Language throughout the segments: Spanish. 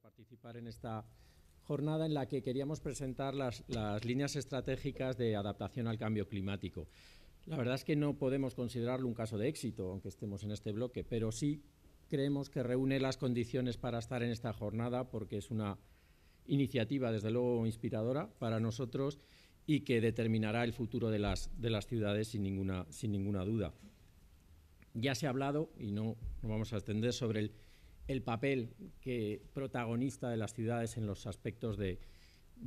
participar en esta jornada en la que queríamos presentar las, líneas estratégicas de adaptación al cambio climático. La verdad es que no podemos considerarlo un caso de éxito, aunque estemos en este bloque, pero sí creemos que reúne las condiciones para estar en esta jornada porque es una iniciativa, desde luego, inspiradora para nosotros y que determinará el futuro de las, de las ciudades sin ninguna, sin ninguna duda. Ya se ha hablado, y no, no vamos a extender, sobre el el papel que protagonista de las ciudades en los aspectos de,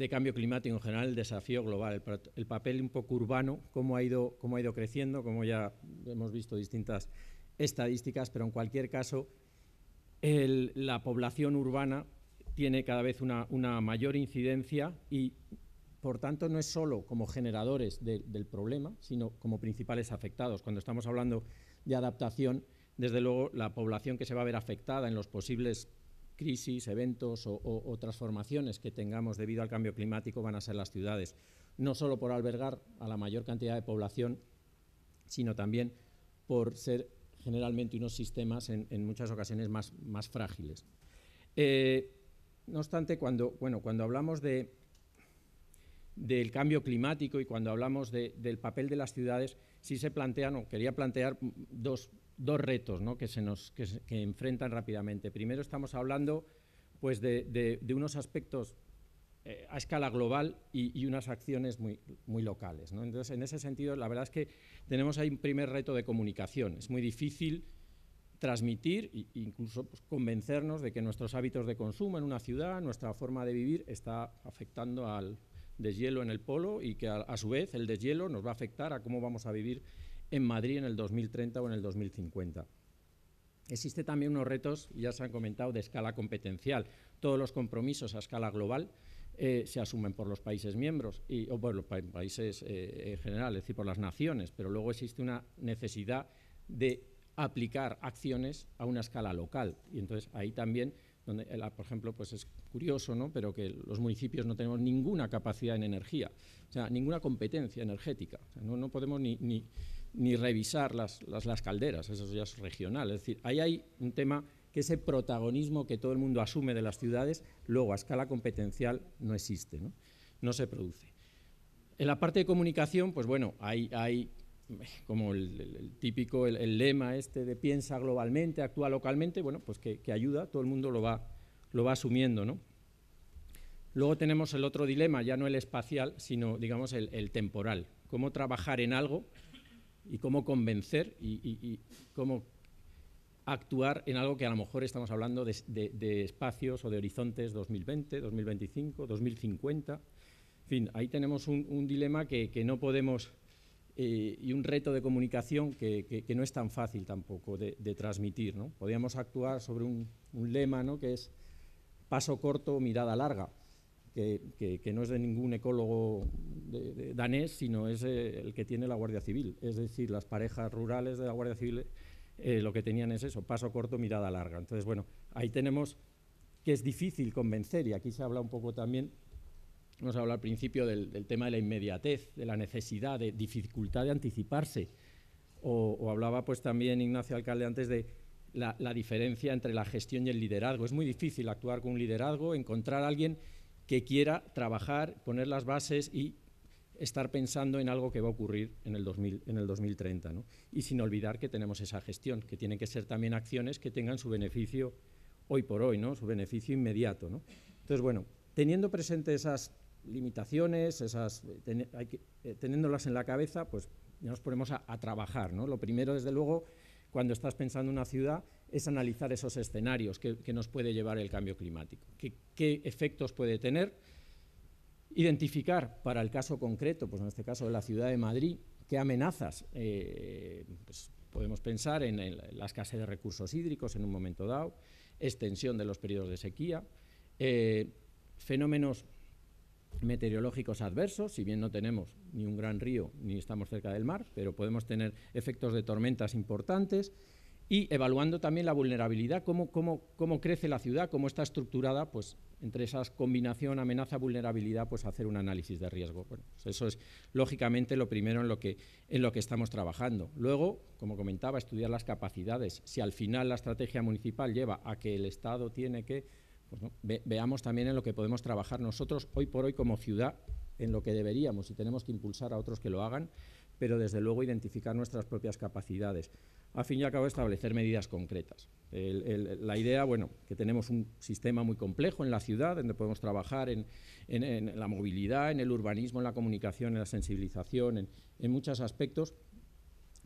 cambio climático en general, el desafío global, el, papel un poco urbano, cómo ha, ido, cómo ha ido creciendo, como ya hemos visto distintas estadísticas, pero en cualquier caso, la población urbana tiene cada vez una, mayor incidencia y, por tanto, no es solo como generadores del problema, sino como principales afectados. Cuando estamos hablando de adaptación, desde luego la población que se va a ver afectada en los posibles crisis, eventos o, transformaciones que tengamos debido al cambio climático van a ser las ciudades, no solo por albergar a la mayor cantidad de población, sino también por ser generalmente unos sistemas en, muchas ocasiones más, más frágiles. Eh, no obstante, cuando, bueno, cuando hablamos de, del cambio climático y cuando hablamos del papel de las ciudades, sí se plantean, o quería plantear dos dos retos que se nos enfrentan rápidamente. Primero estamos hablando pues, de, unos aspectos eh, a escala global y, unas acciones muy, locales. Entonces, en ese sentido, la verdad es que tenemos ahí un primer reto de comunicación. Es muy difícil transmitir e incluso pues, convencernos de que nuestros hábitos de consumo en una ciudad, nuestra forma de vivir, está afectando al deshielo en el polo y que a su vez el deshielo nos va a afectar a cómo vamos a vivir en Madrid en el 2030 o en el 2050. Existen también unos retos, ya se han comentado, de escala competencial. Todos los compromisos a escala global eh, se asumen por los países miembros, o por los países eh, en general, es decir, por las naciones, pero luego existe una necesidad de aplicar acciones a una escala local. Y entonces ahí también, donde, eh, por ejemplo, pues es curioso, ¿no? pero que los municipios no tenemos ninguna capacidad en energía, o sea, ninguna competencia energética. no, no podemos ni ni revisar las, calderas, eso ya es regional. Es decir, ahí hay un tema que ese protagonismo que todo el mundo asume de las ciudades, luego a escala competencial no existe, no, se produce. En la parte de comunicación, pues bueno, hay, como el, típico, el, lema este de piensa globalmente, actúa localmente, bueno, pues que, que, ayuda, todo el mundo lo va, asumiendo, Luego tenemos el otro dilema, ya no el espacial, sino, digamos, el, temporal. Cómo trabajar en algo y cómo convencer y, cómo actuar en algo que a lo mejor estamos hablando de, espacios o de horizontes 2020, 2025, 2050. En fin, ahí tenemos un, dilema que, no podemos eh, y un reto de comunicación que, no es tan fácil tampoco de, transmitir. ¿no? Podríamos actuar sobre un, lema que es paso corto, mirada larga que, no es de ningún ecólogo danés, sino es eh, el que tiene la Guardia Civil. Es decir, las parejas rurales de la Guardia Civil eh, lo que tenían es eso, paso corto, mirada larga. Entonces, bueno, ahí tenemos que es difícil convencer, y aquí se habla un poco también, hemos hablado al principio del, tema de la inmediatez, de la necesidad, de dificultad de anticiparse. O, hablaba pues también Ignacio Alcalde antes de la, la diferencia entre la gestión y el liderazgo. Es muy difícil actuar con un liderazgo, encontrar a alguien que quiera trabajar, poner las bases y estar pensando en algo que va a ocurrir en el, en el 2030. Y sin olvidar que tenemos esa gestión, que tienen que ser también acciones que tengan su beneficio hoy por hoy, ¿no? su beneficio inmediato. Entonces, bueno, teniendo presente esas limitaciones, esas, eh, eh, teniéndolas en la cabeza, pues ya nos ponemos a, trabajar. ¿no? Lo primero, desde luego, cuando estás pensando en una ciudad, es analizar esos escenarios que, nos puede llevar el cambio climático, qué efectos puede tener, identificar para el caso concreto, pues en este caso de la ciudad de Madrid, qué amenazas eh, pues podemos pensar en, la escasez de recursos hídricos en un momento dado, extensión de los periodos de sequía, eh, fenómenos meteorológicos adversos, si bien no tenemos ni un gran río ni estamos cerca del mar, pero podemos tener efectos de tormentas importantes, y evaluando también la vulnerabilidad, cómo, crece la ciudad, cómo está estructurada, pues entre esas combinación, amenaza, vulnerabilidad, pues hacer un análisis de riesgo. Bueno, pues, eso es lógicamente lo primero en lo, que, estamos trabajando. Luego, como comentaba, estudiar las capacidades. Si al final la estrategia municipal lleva a que el Estado tiene que, pues, veamos también en lo que podemos trabajar nosotros hoy por hoy como ciudad, en lo que deberíamos y tenemos que impulsar a otros que lo hagan, pero desde luego identificar nuestras propias capacidades a fin y acabo de establecer medidas concretas. la idea, bueno, que tenemos un sistema muy complejo en la ciudad, donde podemos trabajar en, la movilidad, en el urbanismo, en la comunicación, en la sensibilización, en, muchos aspectos,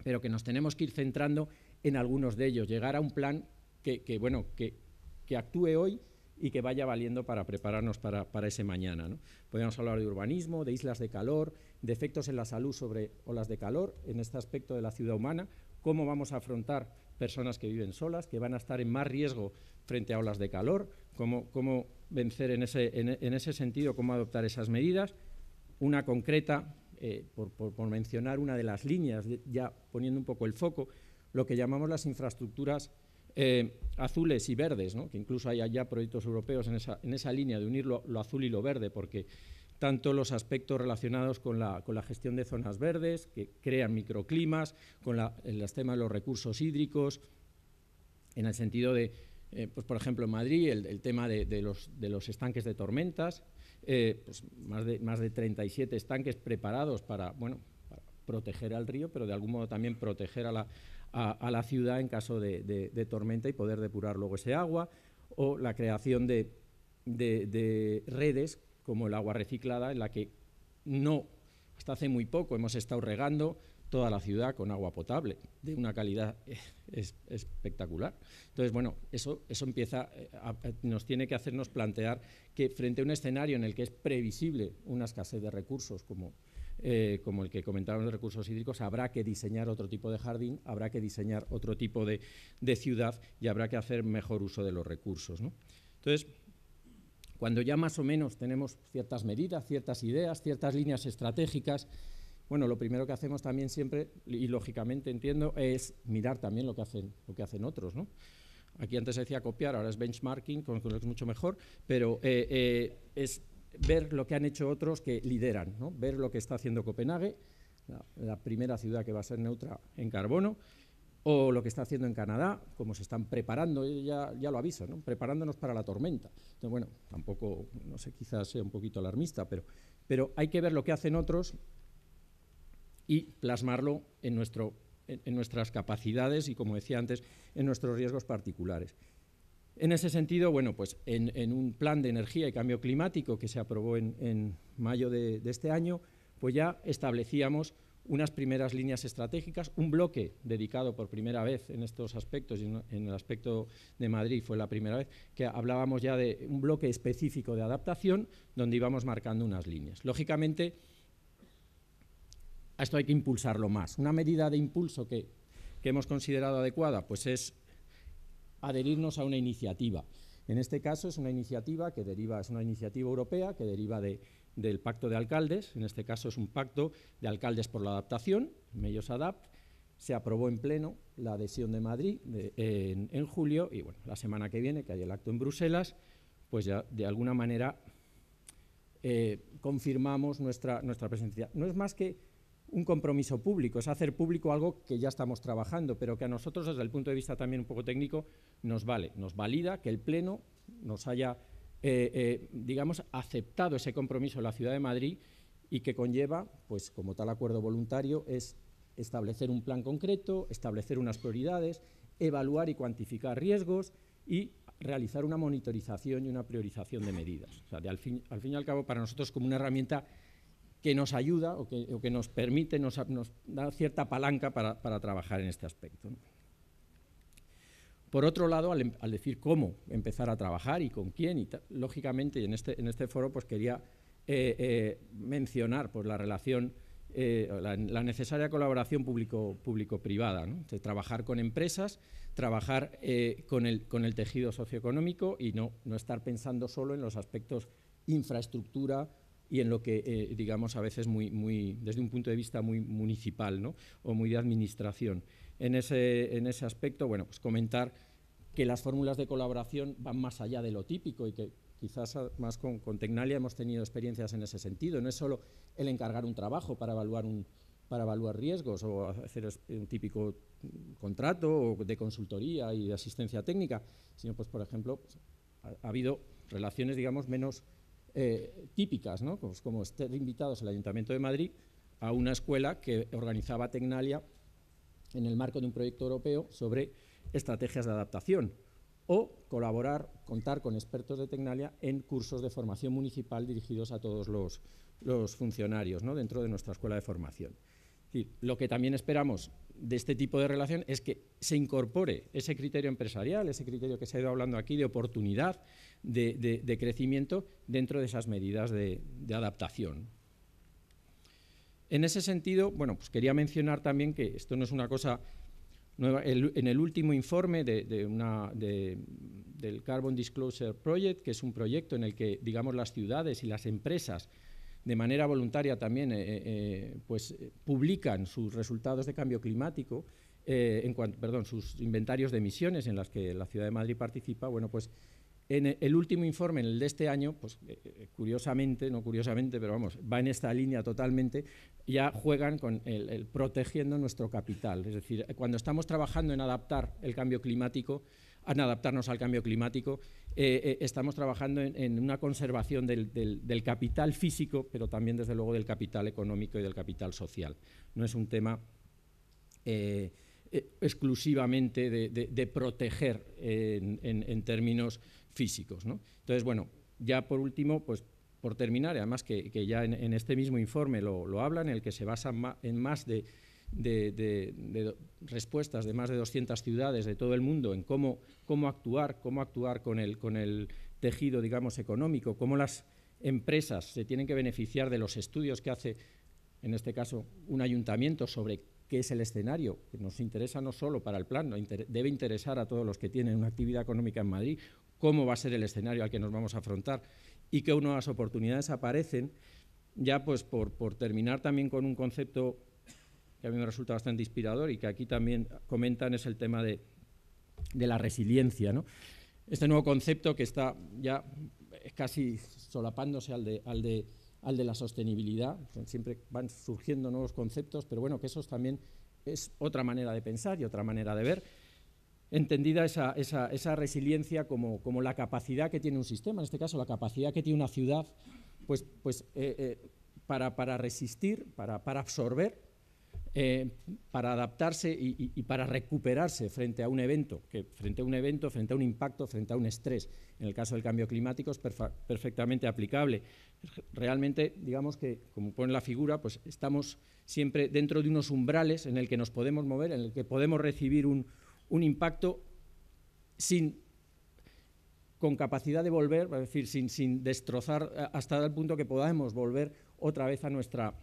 pero que nos tenemos que ir centrando en algunos de ellos, llegar a un plan que, bueno, que, actúe hoy y que vaya valiendo para prepararnos para, ese mañana. Podríamos hablar de urbanismo, de islas de calor, de efectos en la salud sobre olas de calor, en este aspecto de la ciudad humana, cómo vamos a afrontar personas que viven solas, que van a estar en más riesgo frente a olas de calor, cómo, vencer en ese, sentido, cómo adoptar esas medidas. Una concreta, eh, por, mencionar una de las líneas, ya poniendo un poco el foco, lo que llamamos las infraestructuras eh, azules y verdes, que incluso hay ya proyectos europeos en esa, línea de unir lo, lo azul y lo verde, porque tanto los aspectos relacionados con la, con la gestión de zonas verdes, que crean microclimas, con la, los temas de los recursos hídricos, en el sentido de, eh, pues, por ejemplo, en Madrid, el, tema de, los, estanques de tormentas, eh, pues, más, de, más de 37 estanques preparados para, bueno, proteger al río, pero de algún modo también proteger a la, a la ciudad en caso de, tormenta y poder depurar luego ese agua, o la creación de redes como el agua reciclada, en la que no, hasta hace muy poco hemos estado regando toda la ciudad con agua potable, de una calidad espectacular. Entonces, bueno, eso, eso empieza, eh, eh, nos tiene que hacernos plantear que frente a un escenario en el que es previsible una escasez de recursos como, eh, como el que comentábamos de recursos hídricos, habrá que diseñar otro tipo de jardín, habrá que diseñar otro tipo de, de ciudad y habrá que hacer mejor uso de los recursos. Entonces, cuando ya más o menos tenemos ciertas medidas, ciertas ideas, ciertas líneas estratégicas, bueno, lo primero que hacemos también siempre, y lógicamente entiendo, es mirar también lo que hacen, lo que hacen otros, ¿no? Aquí antes se decía copiar, ahora es benchmarking, con lo que es mucho mejor, pero eh, eh, es ver lo que han hecho otros que lideran, ver lo que está haciendo Copenhague, la primera ciudad que va a ser neutra en carbono, o lo que está haciendo en Canadá, como se están preparando, ya, ya lo aviso, preparándonos para la tormenta. bueno, tampoco, no sé, quizás sea un poquito alarmista, pero, hay que ver lo que hacen otros y plasmarlo en, nuestras capacidades y, como decía antes, en nuestros riesgos particulares. En ese sentido, bueno, pues en, un plan de energía y cambio climático que se aprobó en, mayo de, de, este año, pues ya establecíamos unas primeras líneas estratégicas, un bloque dedicado por primera vez en estos aspectos, y en el aspecto de Madrid fue la primera vez, que hablábamos ya de un bloque específico de adaptación donde íbamos marcando unas líneas. Lógicamente, a esto hay que impulsarlo más. Una medida de impulso que, que hemos considerado adecuada pues es adherirnos a una iniciativa. En este caso es una iniciativa que deriva, es una iniciativa europea que deriva del pacto de alcaldes, en este caso es un pacto de alcaldes por la adaptación, Mellos Adapt, se aprobó en pleno la adhesión de Madrid en, julio y bueno, la semana que viene, que hay el acto en Bruselas, pues ya de alguna manera eh, confirmamos nuestra, nuestra presencia. No es más que un compromiso público, es hacer público algo que ya estamos trabajando, pero que a nosotros desde el punto de vista también un poco técnico nos vale, nos valida que el Pleno nos haya, eh, eh, digamos, aceptado ese compromiso de la Ciudad de Madrid y que conlleva, pues como tal acuerdo voluntario, es establecer un plan concreto, establecer unas prioridades, evaluar y cuantificar riesgos y realizar una monitorización y una priorización de medidas. O sea, al fin y al cabo, para nosotros como una herramienta que nos ayuda o que, nos permite, nos, da cierta palanca para, trabajar en este aspecto. Por otro lado, em, al, decir cómo empezar a trabajar y con quién, y lógicamente, este, en este, foro pues quería eh, eh, mencionar pues, la relación, eh, la, necesaria colaboración público-privada, público privada trabajar con empresas, trabajar con el, con, el, tejido socioeconómico y no, no estar pensando solo en los aspectos infraestructura, y en lo que, eh, digamos, a veces muy, desde un punto de vista muy municipal o muy de administración. En ese, aspecto, bueno, pues comentar que las fórmulas de colaboración van más allá de lo típico y que quizás ah, más con, Tecnalia hemos tenido experiencias en ese sentido. No es solo el encargar un trabajo para evaluar riesgos o hacer un típico contrato de consultoría y de asistencia técnica, sino pues por ejemplo pues, ha, habido relaciones digamos menos eh, típicas, pues como estar invitados al Ayuntamiento de Madrid a una escuela que organizaba Tecnalia en el marco de un proyecto europeo sobre estrategias de adaptación o colaborar, contar con expertos de Tecnalia en cursos de formación municipal dirigidos a todos los, funcionarios dentro de nuestra escuela de formación. lo que también esperamos de este tipo de relación es que se incorpore ese criterio empresarial, ese criterio que se ha ido hablando aquí de oportunidad, de, crecimiento dentro de esas medidas de, adaptación. En ese sentido, bueno, pues quería mencionar también que esto no es una cosa nueva. en el último informe del Carbon Disclosure Project, que es un proyecto en el que, digamos, las ciudades y las empresas de manera voluntaria también eh, eh, eh, pues, publican sus resultados de cambio climático, en perdón, sus inventarios de emisiones en las que la ciudad de Madrid participa, bueno, pues en el último informe, en el de este año, pues eh, eh, curiosamente, no curiosamente, pero vamos, va en esta línea totalmente, ya juegan con el, protegiendo nuestro capital. Es decir, cuando estamos trabajando en adaptar el cambio climático, en adaptarnos al cambio climático, eh, estamos trabajando en, una conservación del, capital físico, pero también desde luego del capital económico y del capital social. No es un tema exclusivamente de, proteger en, términos físicos. Entonces, bueno, ya por último, pues por terminar, además que, ya en, este mismo informe lo, hablan, en el que se basa en más de, respuestas de más de 200 ciudades de todo el mundo en cómo, cómo actuar, cómo actuar con el, con el tejido, digamos, económico, cómo las empresas se tienen que beneficiar de los estudios que hace, en este caso, un ayuntamiento sobre qué es el escenario, que nos interesa no solo para el plan, debe interesar a todos los que tienen una actividad económica en Madrid, cómo va a ser el escenario al que nos vamos a afrontar y que nuevas oportunidades aparecen, ya pues por, terminar también con un concepto que a mí me resulta bastante inspirador y que aquí también comentan es el tema de, la resiliencia. ¿no? Este nuevo concepto que está ya casi solapándose al de, al de la sostenibilidad, siempre van surgiendo nuevos conceptos, pero bueno, que eso también es otra manera de pensar y otra manera de ver entendida esa, resiliencia como, la capacidad que tiene un sistema, en este caso la capacidad que tiene una ciudad, pues, pues eh, eh, para, resistir, para, para absorber, eh, para adaptarse y, y, para recuperarse frente a un evento, que frente a un evento, frente a un impacto, frente a un estrés, en el caso del cambio climático es perfectamente aplicable. Realmente, digamos que, como pone la figura, pues estamos siempre dentro de unos umbrales en el que nos podemos mover, en el que podemos recibir un, un impacto con capacidad de volver, es decir, sin, destrozar eh, hasta el punto que podamos volver otra vez a nuestra,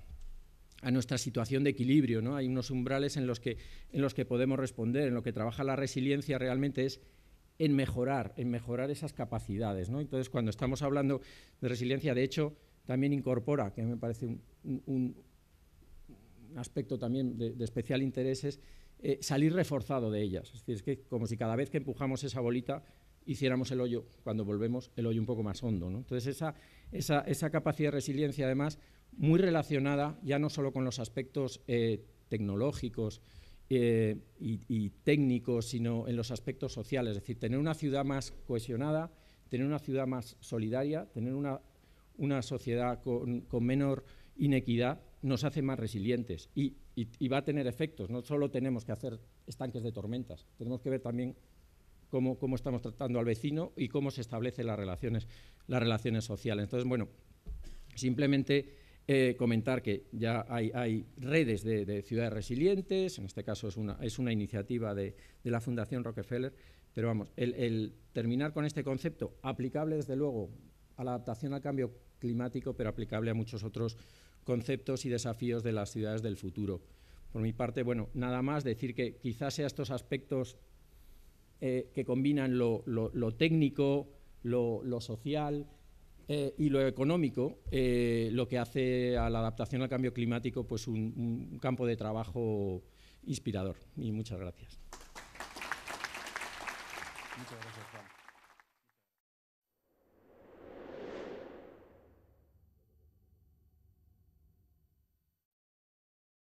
situación de equilibrio. Hay unos umbrales en los, que, en los que podemos responder, en lo que trabaja la resiliencia realmente es en mejorar, en mejorar esas capacidades. Entonces, cuando estamos hablando de resiliencia, de hecho, también incorpora, que me parece un, aspecto también de, de especial interés, eh, salir reforzado de ellas. Es decir, es que como si cada vez que empujamos esa bolita hiciéramos el hoyo, cuando volvemos, el hoyo un poco más hondo. Entonces, esa, capacidad de resiliencia, además, muy relacionada ya no solo con los aspectos eh, tecnológicos eh, y, técnicos, sino en los aspectos sociales. Es decir, tener una ciudad más cohesionada, tener una ciudad más solidaria, tener una, sociedad con, con menor inequidad nos hace más resilientes y, va a tener efectos. No solo tenemos que hacer estanques de tormentas, tenemos que ver también cómo, estamos tratando al vecino y cómo se establecen las relaciones, sociales. Entonces, bueno, simplemente eh, comentar que ya hay, redes de, ciudades resilientes, en este caso es una, es una iniciativa de, la Fundación Rockefeller, pero vamos, el, el terminar con este concepto, aplicable desde luego a la adaptación al cambio climático, pero aplicable a muchos otros conceptos y desafíos de las ciudades del futuro. Por mi parte, bueno, nada más decir que quizás sea estos aspectos eh, que combinan lo, técnico, lo, social eh, y lo económico, eh, lo que hace a la adaptación al cambio climático pues un, campo de trabajo inspirador. Y muchas gracias. Muchas gracias.